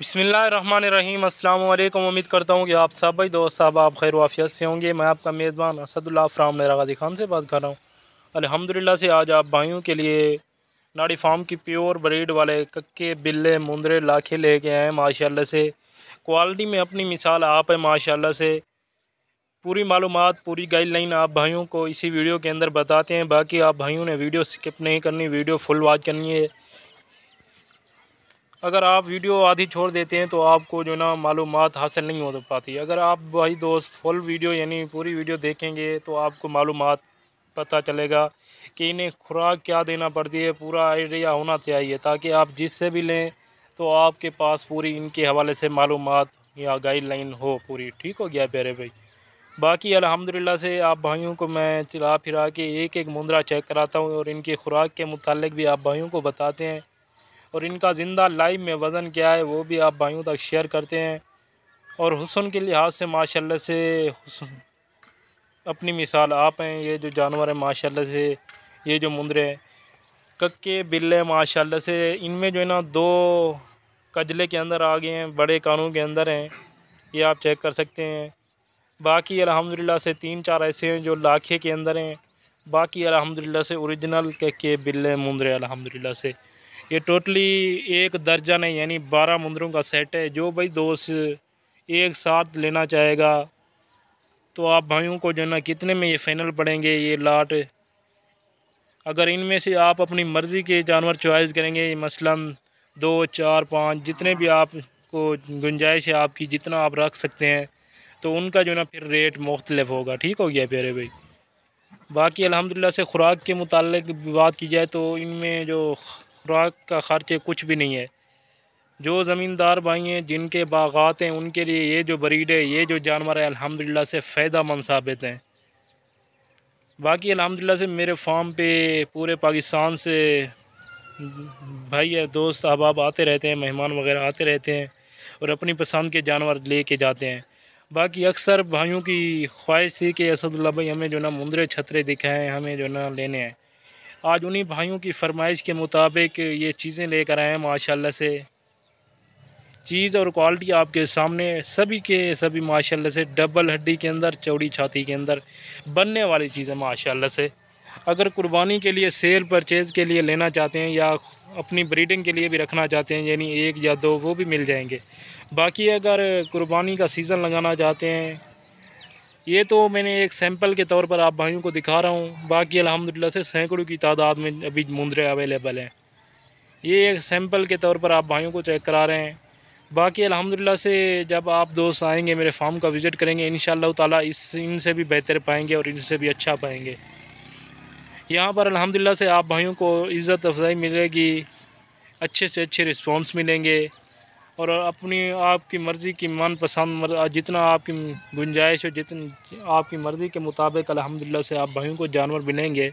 बसमीम अल्लाम उम्मीद करता हूँ कि आप सब भाई दोस्त साहब आप खैर वाफियत से होंगे मैं आपका मेज़बान असदुल्ला फ्राम नरा गाजी खान से बात कर रहा हूँ अल्हम्दुलिल्लाह से आज आप भाइयों के लिए नाड़ी फार्म की प्योर ब्रीड वाले कक्के बिल्ले मुंदरे लाखे ले के आए माशाल्लाह से क्वालिटी में अपनी मिसाल आप है माशाल्लाह से पूरी मालूम पूरी गाइडलाइन आप भाइयों को इसी वीडियो के अंदर बताते हैं बाकी आप भाइयों ने वीडियो स्किप नहीं करनी वीडियो फुल वाच करनी है अगर आप वीडियो आधी छोड़ देते हैं तो आपको जो ना मालूम हासिल नहीं हो पाती अगर आप भाई दोस्त फुल वीडियो यानी पूरी वीडियो देखेंगे तो आपको मालूम पता चलेगा कि इन्हें खुराक क्या देना पड़ती है पूरा आइडिया होना चाहिए ताकि आप जिससे भी लें तो आपके पास पूरी इनके हवाले से मालूम या गाइडलाइन हो पूरी ठीक हो गया प्यारे भाई बाकी अल्हम्दुलिल्लाह से आप भाइयों को मैं चला फिरा के एक एक मुंद्रा चेक कराता हूँ और इनकी खुराक के मुतल भी आप भाइयों को बताते हैं और इनका ज़िंदा लाइव में वज़न क्या है वो भी आप भाइयों तक शेयर करते हैं और हुसन के लिहाज से माशाल्लाह से हुसन अपनी मिसाल आप हैं ये जो जानवर हैं माशाल्लाह से ये जो मुंदरे हैं कक्के बिल्ले माशाल्लाह से इनमें जो है ना दो कजले के अंदर आ गए हैं बड़े कानों के अंदर हैं ये आप चेक कर सकते हैं बाकी अलहमदिल्ला से तीन चार ऐसे हैं जो लाखे के अंदर हैं बाकी अलहमदिल्ला से औरिजिनल कक्के बिल्ले मुंदरे अलहमदिल्ला से ये टोटली एक दर्जन है यानी बारह मंदिरों का सेट है जो भाई दोस्त एक साथ लेना चाहेगा तो आप भाइयों को जो है ना कितने में ये फाइनल पड़ेंगे ये लाट अगर इनमें से आप अपनी मर्ज़ी के जानवर चॉइस करेंगे मसलन दो चार पाँच जितने भी आपको गुंजाइश है आपकी जितना आप रख सकते हैं तो उनका जो है ना फिर रेट मुख्तलफ होगा ठीक हो गया प्यारे भाई बाकी अलहमदिल्ला से खुराक के मुतल बात की जाए तो इनमें जो खुराक का खर्च कुछ भी नहीं है जो ज़मींदार भाई हैं जिनके बागात हैं उनके लिए ये जो ब्रीड है ये जो जानवर है अल्हम्दुलिल्लाह से फ़ायदा मंद साबित हैं बाकी अल्हम्दुलिल्लाह से मेरे फार्म पे पूरे पाकिस्तान से भाई है दोस्त अहबाब आते रहते हैं मेहमान वगैरह आते रहते हैं और अपनी पसंद के जानवर ले के जाते हैं बाकी अक्सर भाइयों की ख्वाहिश थी कि असदुल्ला भाई हमें जो ना मुंदरे छतरे दिखाएँ हमें जो ना लेने हैं आज उन्हीं भाइयों की फरमाइश के मुताबिक ये चीज़ें लेकर आए हैं माशाल्लाह से चीज़ और क्वालिटी आपके सामने सभी के सभी माशाल्लाह से डबल हड्डी के अंदर चौड़ी छाती के अंदर बनने वाली चीज़ें माशाल्लाह से अगर कुर्बानी के लिए सेल परचेज़ के लिए लेना चाहते हैं या अपनी ब्रीडिंग के लिए भी रखना चाहते हैं यानी एक या दो वो भी मिल जाएंगे बाकी अगर कुर्बानी का सीज़न लगाना चाहते हैं ये तो मैंने एक सैंपल के तौर पर आप भाइयों को दिखा रहा हूँ बाकी अलहमदिल्ला से सैकड़ों की तादाद में अभी मुंद्रे अवेलेबल हैं ये एक सैंपल के तौर पर आप भाइयों को चेक करा रहे हैं बाकी अलहमदिल्ला से जब आप दोस्त आएंगे मेरे फार्म का विज़िट करेंगे इन ताला इस इनसे भी बेहतर पाएंगे और इनसे भी अच्छा पाएंगे यहाँ पर अलहमदिल्ला से आप भाइयों को इज़्ज़त अफजाई मिलेगी अच्छे से अच्छे रिस्पॉन्स मिलेंगे और अपनी आपकी मर्ज़ी की मनपसंद जितना आपकी गुंजाइश हो जितनी आपकी मर्ज़ी के मुताबिक अलहमदिल्ला से आप भाइयों को जानवर मिलेंगे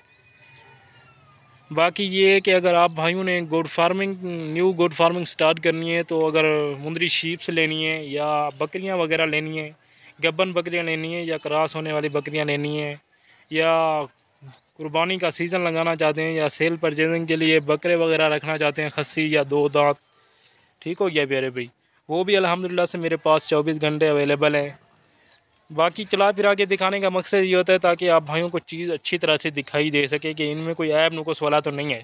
बाकी ये है कि अगर आप भाइयों ने goat farming new goat farming start करनी है तो अगर मुंदरी शीप्स लेनी है या बकरियां वगैरह लेनी है गबन बकरियां लेनी है या क्रास होने वाली बकरियां लेनी है या कुर्बानी का सीज़न लगाना चाहते हैं या सेल परचेजिंग के लिए बकरे वगैरह रखना चाहते हैं खस्सी या दो दांत ठीक हो गया प्यारे भाई वो भी अलहमदिल्ला से मेरे पास चौबीस घंटे अवेलेबल हैं बाकी चला फिरा के दिखाने का मकसद ये होता है ताकि आप भाइयों को चीज़ अच्छी तरह से दिखाई दे सके कि इनमें कोई ऐप नुकस वाला तो नहीं है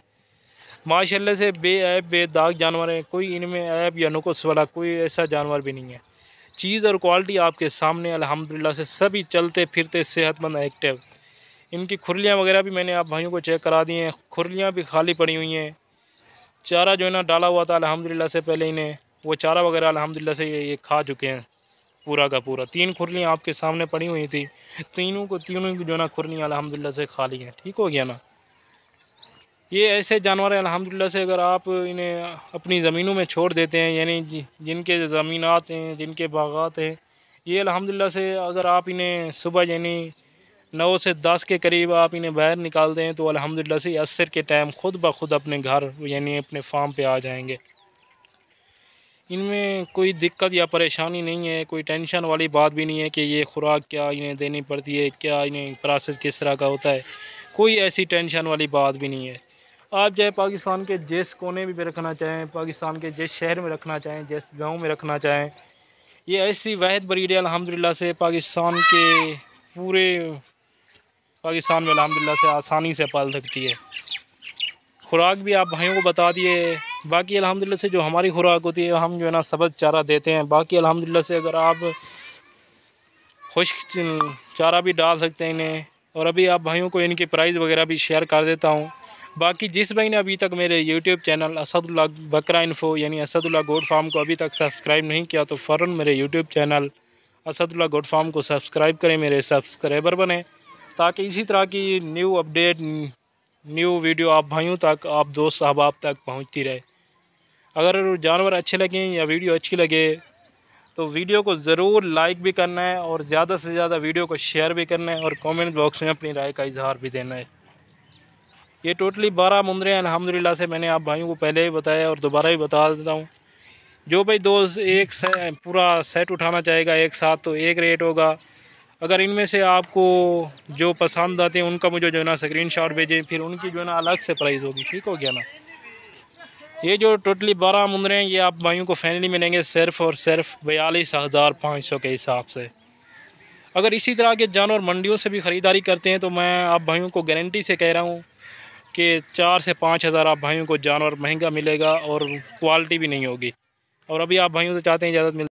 माशाल्लाह से बेऐब बेदाग जानवर हैं कोई इनमें ऐप या नुकस वाला कोई ऐसा जानवर भी नहीं है चीज़ और क्वालिटी आपके सामने अलहमदिल्ला से सभी चलते फिरते सेहतमंद एक्टिव इनकी खुरलियाँ वगैरह भी मैंने आप भाइयों को चेक करा दी हैं खुरलियाँ भी खाली पड़ी हुई हैं चारा जो है ना डाला हुआ था अलहमदिल्ला से पहले इन्हें वो चारा वगैरह अलहमदिल्ला से ये, ये खा चुके हैं पूरा का पूरा तीन खुरलियाँ आपके सामने पड़ी हुई थी तीनों को तीनों की जो ना खुरलियाँ अलहमदिल्ला से खा ली हैं ठीक हो गया ना ये ऐसे जानवर अलहमदिल्ला से अगर आप इन्हें अपनी ज़मीनों में छोड़ देते हैं यानी जिनके ज़मीनात हैं जिनके बागात हैं ये अलहमदिल्ला से अगर आप इन्हें सुबह यानी नौ से दस के करीब आप इन्हें बाहर निकाल दें तो अलहमदिल्ला से असर के टाइम ख़ुद ब खुद अपने घर यानी अपने फार्म पे आ जाएंगे इनमें कोई दिक्कत या परेशानी नहीं है कोई टेंशन वाली बात भी नहीं है कि ये खुराक क्या इन्हें देनी पड़ती है क्या इन्हें प्रोसेस किस तरह का होता है कोई ऐसी टेंशन वाली बात भी नहीं है आप चाहे पाकिस्तान के जिस कोने भी पे रखना चाहें पाकिस्तान के जिस शहर में रखना चाहें जिस गांव में रखना चाहें ये ऐसी वाद बरीड अलहमदिल्ला से पाकिस्तान के पूरे पाकिस्तान में अलहमदिल्ला से आसानी से पाल सकती है खुराक भी आप भाइयों को बता दिए बाकी अलहमदिल्ला से जो हमारी खुराक होती है हम जो है ना सबज चारा देते हैं बाकी अलहमदिल्ला से अगर आप खुश्क चारा भी डाल सकते हैं इन्हें और अभी आप भाइयों को इनके प्राइस वगैरह भी शेयर कर देता हूँ बाकी जिस भाई ने अभी तक मेरे यूट्यूब चैनल असदुल्ला बकरा इन्फो यानी असदुल्ला गोड फार्म को अभी तक सब्सक्राइब नहीं किया तो फ़ौर मेरे यूट्यूब चैनल असदुल्ला गोड फार्म को सब्सक्राइब करें मेरे सब्सक्राइबर बने ताकि इसी तरह की न्यू अपडेट न्यू वीडियो आप भाइयों तक आप दोस्त अहबाब तक पहुंचती रहे अगर जानवर अच्छे लगें या वीडियो अच्छी लगे तो वीडियो को ज़रूर लाइक भी करना है और ज़्यादा से ज़्यादा वीडियो को शेयर भी करना है और कमेंट बॉक्स में अपनी राय का इजहार भी देना है ये टोटली बारह हैं अलहमदिल्ला से मैंने आप भाइयों को पहले ही बताया और दोबारा भी बता देता हूँ जो भाई दोस्त एक से पूरा सेट उठाना चाहेगा एक साथ तो एक रेट होगा अगर इनमें से आपको जो पसंद आते हैं उनका मुझे जो है ना स्क्रीन शॉट भेजें फिर उनकी जो है ना अलग से प्राइस होगी ठीक हो गया ना ये जो टोटली बारह मुंदरे हैं ये आप भाइयों को में मिलेंगे सिर्फ और सिर्फ बयालीस हज़ार पाँच सौ के हिसाब से अगर इसी तरह के जानवर मंडियों से भी ख़रीदारी करते हैं तो मैं आप भाइयों को गारंटी से कह रहा हूँ कि चार से पाँच हज़ार आप भाइयों को जानवर महंगा मिलेगा और क्वालिटी भी नहीं होगी और अभी आप भाइयों से चाहते हैं इजाज़त मिल